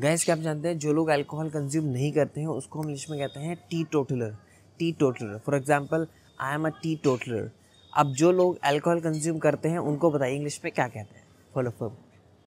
gas क्या आप जानते हैं जो लोग अल्कोहल कंज्यूम नहीं करते हैं उसको हम इंग्लिश में कहते हैं teetotaller teetotaller for example I am a teetotaller अब जो लोग अल्कोहल कंज्यूम करते हैं उनको बताइए इंग्लिश में क्या कहते हैं फॉलो फॉलो